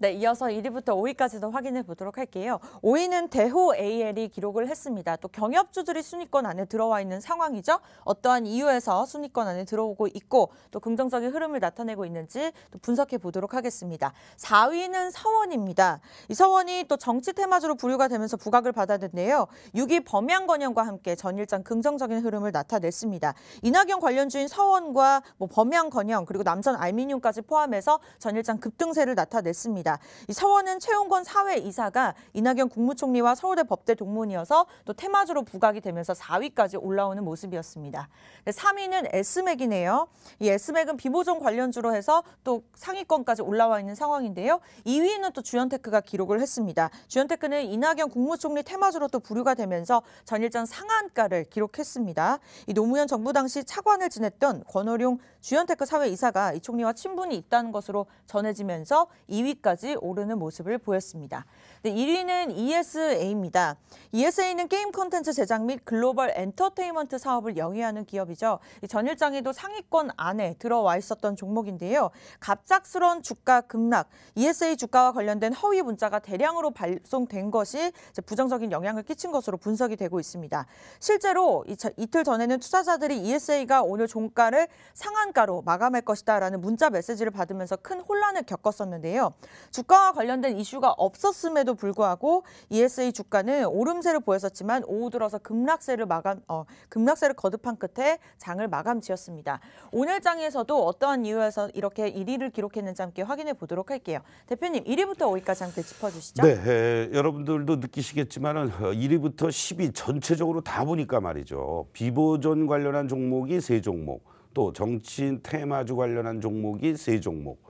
네, 이어서 1위부터 5위까지도 확인해 보도록 할게요. 5위는 대호 AL이 기록을 했습니다. 또 경협주들이 순위권 안에 들어와 있는 상황이죠. 어떠한 이유에서 순위권 안에 들어오고 있고 또 긍정적인 흐름을 나타내고 있는지 또 분석해 보도록 하겠습니다. 4위는 서원입니다. 이 서원이 또 정치 테마주로 분류가 되면서 부각을 받았는데요. 6위 범양건영과 함께 전일장 긍정적인 흐름을 나타냈습니다. 이낙연 관련주인 서원과 뭐 범양건영 그리고 남선 알미늄까지 포함해서 전일장 급등세를 나타냈습니다. 있습니다. 이 서원은 최용건 사회이사가 이낙연 국무총리와 서울대 법대 동문이어서 또 테마주로 부각이 되면서 4위까지 올라오는 모습이었습니다. 3위는 S맥이네요. 이 S맥은 비보존 관련주로 해서 또 상위권까지 올라와 있는 상황인데요. 2위는 또 주연테크가 기록을 했습니다. 주연테크는 이낙연 국무총리 테마주로 또 부류가 되면서 전일전 상한가를 기록했습니다. 이 노무현 정부 당시 차관을 지냈던 권오룡 주연테크 사회이사가 이 총리와 친분이 있다는 것으로 전해지면서 2위까지 1위까지 오르는 모습을 보였습니다. 네, 1위는 ESA입니다. ESA는 게임 콘텐츠 제작 및 글로벌 엔터테인먼트 사업을 영위하는 기업이죠. 전일장에도 상위권 안에 들어와 있었던 종목인데요. 갑작스러운 주가 급락, ESA 주가와 관련된 허위 문자가 대량으로 발송된 것이 부정적인 영향을 끼친 것으로 분석이 되고 있습니다. 실제로 이틀 전에는 투자자들이 ESA가 오늘 종가를 상한가로 마감할 것이다라는 문자 메시지를 받으면서 큰 혼란을 겪었었는데요. 주가와 관련된 이슈가 없었음에도 불구하고 ESA 주가는 오름세를 보였었지만 오후 들어서 급락세를 마감 어, 급락세를 거듭한 끝에 장을 마감지었습니다. 오늘 장에서도 어떠한 이유에서 이렇게 1위를 기록했는지 함께 확인해 보도록 할게요. 대표님 1위부터 5위까지 함께 짚어주시죠. 네, 에, 예, 여러분들도 느끼시겠지만 1위부터 어, 10위 전체적으로 다 보니까 말이죠. 비보존 관련한 종목이 세종목 또 정치인 테마주 관련한 종목이 세 종목,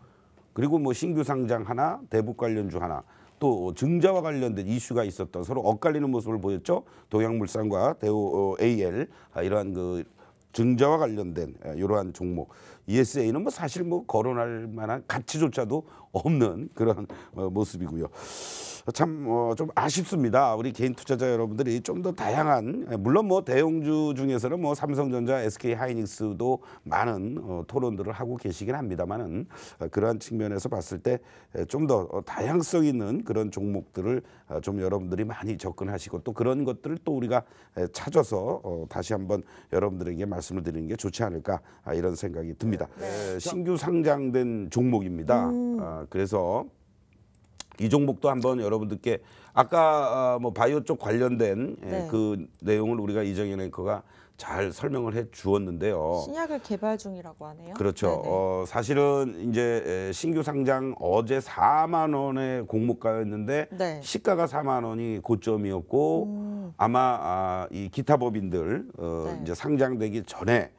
그리고 뭐 신규 상장 하나, 대북 관련주 하나, 또 증자와 관련된 이슈가 있었던 서로 엇갈리는 모습을 보였죠. 동양물산과 대우 어, AL 아, 이러한 그 증자와 관련된 이러한 종목 ESA는 뭐 사실 뭐 거론할 만한 가치조차도 없는 그런 어, 모습이고요. 참좀 어, 아쉽습니다. 우리 개인 투자자 여러분들이 좀 더 다양한 물론 뭐 대형주 중에서는 뭐 삼성전자, SK 하이닉스도 많은 어, 토론들을 하고 계시긴 합니다만은 그러한 측면에서 봤을 때 좀 더 다양성 있는 그런 종목들을 좀 여러분들이 많이 접근하시고 또 그런 것들을 또 우리가 찾아서 다시 한번 여러분들에게 말씀을 드리는 게 좋지 않을까 아, 이런 생각이 듭니다. 있습니다. 네. 예, 신규 상장된 종목입니다. 음. 아, 그래서 이 종목도 한번 여러분들께 아까 아, 뭐 바이오 쪽 관련된 예, 네. 그 내용을 우리가 이정현 앵커가 잘 설명을 해 주었는데요. 신약을 개발 중이라고 하네요. 그렇죠. 어, 사실은 이제 예, 신규 상장 어제 4만 원의 공모가였는데 네. 시가가 4만 원이 고점이었고 음. 아마 아, 이 기타 법인들 어, 네. 이제 상장되기 전에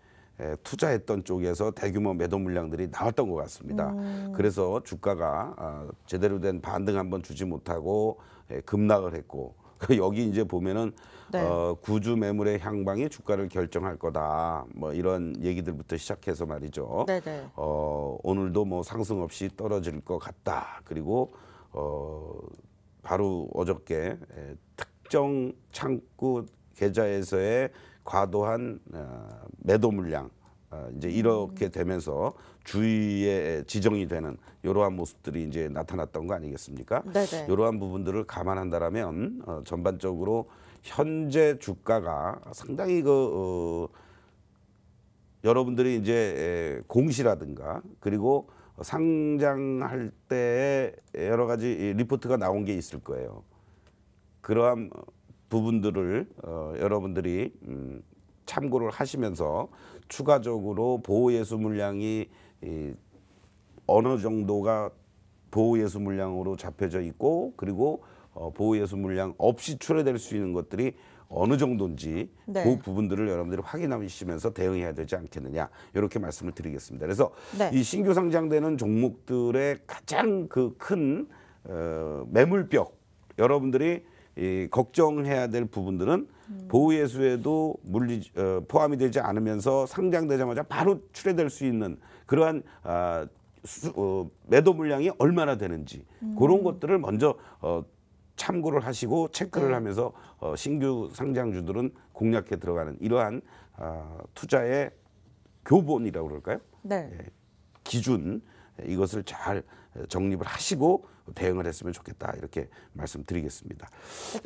투자했던 쪽에서 대규모 매도 물량들이 나왔던 것 같습니다. 음. 그래서 주가가 아, 제대로 된 반등 한번 주지 못하고 급락을 했고 그 여기 이제 보면은 네. 어, 구주 매물의 향방이 주가를 결정할 거다. 뭐 이런 얘기들부터 시작해서 말이죠. 네네. 어, 오늘도 뭐 상승 없이 떨어질 것 같다. 그리고 어, 바로 어저께 특정 창구 계좌에서의 과도한 어, 매도 물량 어, 이제 이렇게 되면서 주위에 지정이 되는 이러한 모습들이 이제 나타났던 거 아니겠습니까? 네네. 이러한 부분들을 감안한다라면 어, 전반적으로 현재 주가가 상당히 그 어, 여러분들이 이제 공시라든가 그리고 상장할 때 여러 가지 리포트가 나온 게 있을 거예요. 그러한 부분들을 어, 여러분들이 음, 참고를 하시면서 추가적으로 보호예수 물량이 이, 어느 정도가 보호예수 물량으로 잡혀져 있고 그리고 어, 보호예수 물량 없이 출해될 수 있는 것들이 어느 정도인지 네. 그 부분들을 여러분들이 확인하시면서 대응해야 되지 않겠느냐 이렇게 말씀을 드리겠습니다. 그래서 네. 이 신규 상장되는 종목들의 가장 그큰 어, 매물벽 여러분들이 이 걱정해야 될 부분들은 음. 보호예수에도 물리 어, 포함이 되지 않으면서 상장되자마자 바로 출해될 수 있는 그러한 아, 수, 어, 매도 물량이 얼마나 되는지 음. 그런 것들을 먼저 어, 참고를 하시고 체크를 네. 하면서 어, 신규 상장주들은 공략해 들어가는 이러한 어, 투자의 교본이라고 그럴까요? 네. 예, 기준 이것을 잘 정립을 하시고 대응을 했으면 좋겠다 이렇게 말씀드리겠습니다.